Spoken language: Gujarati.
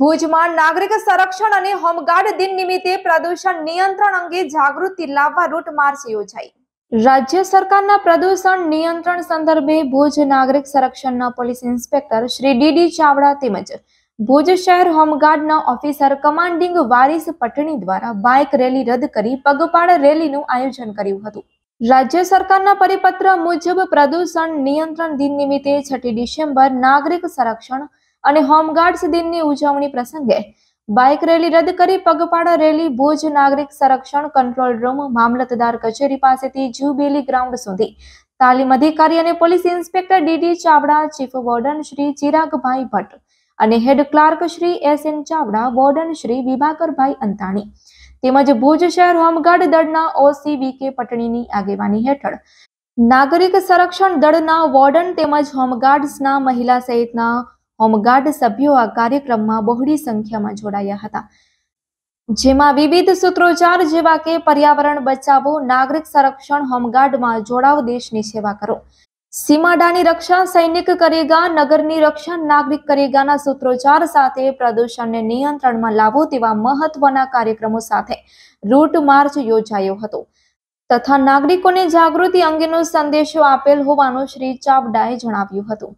ભુજમાં નાગરિક સંરક્ષણ અને હોમગાર્ડ દિન નિમિત્તે પ્રદૂષણ નિયંત્રણ અંગે જાગૃતિ લાવવા રૂટ માર્ચ યોજાઈ રાજ્ય સરકારના પ્રદૂષણ નિયંત્રણ સંદર્ભે ભુજ નાગરિક સંરક્ષણના police inspector Shri D D Chavda તેમજ ભુજ શહેર હોમગાર્ડના ઓફિસર કમાન્ડિંગ વારિસ પટણી દ્વારા બાઇક રેલી રદ કરી પગપાળ રેલીનું આયોજન કર્યું હતું રાજ્ય સરકારના પરિપત્ર મુજબ પ્રદૂષણ નિયંત્રણ દિન નિમિત્તે છઠ્ઠી ડિસેમ્બર નાગરિક સંરક્ષણ અને હોમગાર્ડ્સ દિનની ઉજવણી પ્રસંગે બાઇક રેલી રદ કરી પગપાળા રેલી ભુજ નાગરિક સંરક્ષણ કંટ્રોલ રૂમ મામલતદાર કચેરી પાસેથી જુબેલી ગ્રાઉન્ડ સુધી તાલીમ અધિકારી અને police inspector D D Chavda chief warden Shri Chiragbhai Bhatt અને head clerk Shri S N Chavda warden Shri Vibhakarbhai Antani તેમજ ભુજ શહેર હોમગાર્ડ દળના ઓસી કે પટણીની આગેવાની હેઠળ નાગરિક સંરક્ષણ દળના વોર્ડન તેમજ હોમગાર્ડ્સના મહિલા સહિતના હોમગાર્ડ સભ્યો આ કાર્યક્રમમાં બહોળી સંખ્યામાં જોડાયા હતા જેમાં વિવિધ સૂત્રોચ્ચાર જેવા કે પર્યાવરણ બચાવો નાગરિક સંરક્ષણ હોમગાર્ડમાં જોડાવ દેશની સેવા કરો સીમાડાની રક્ષા સૈનિક કરેગા નગરની રક્ષા નાગરિક કરેગાના સૂત્રોચ્ચાર સાથે પ્રદૂષણને નિયંત્રણમાં લાવો તેવા મહત્વના કાર્યક્રમો સાથે રૂટ માર્ચ યોજાયો હતો તથા નાગરિકોને જાગૃતિ અંગેનો સંદેશો આપેલ હોવાનું શ્રી ચાવડાએ જણાવ્યું હતું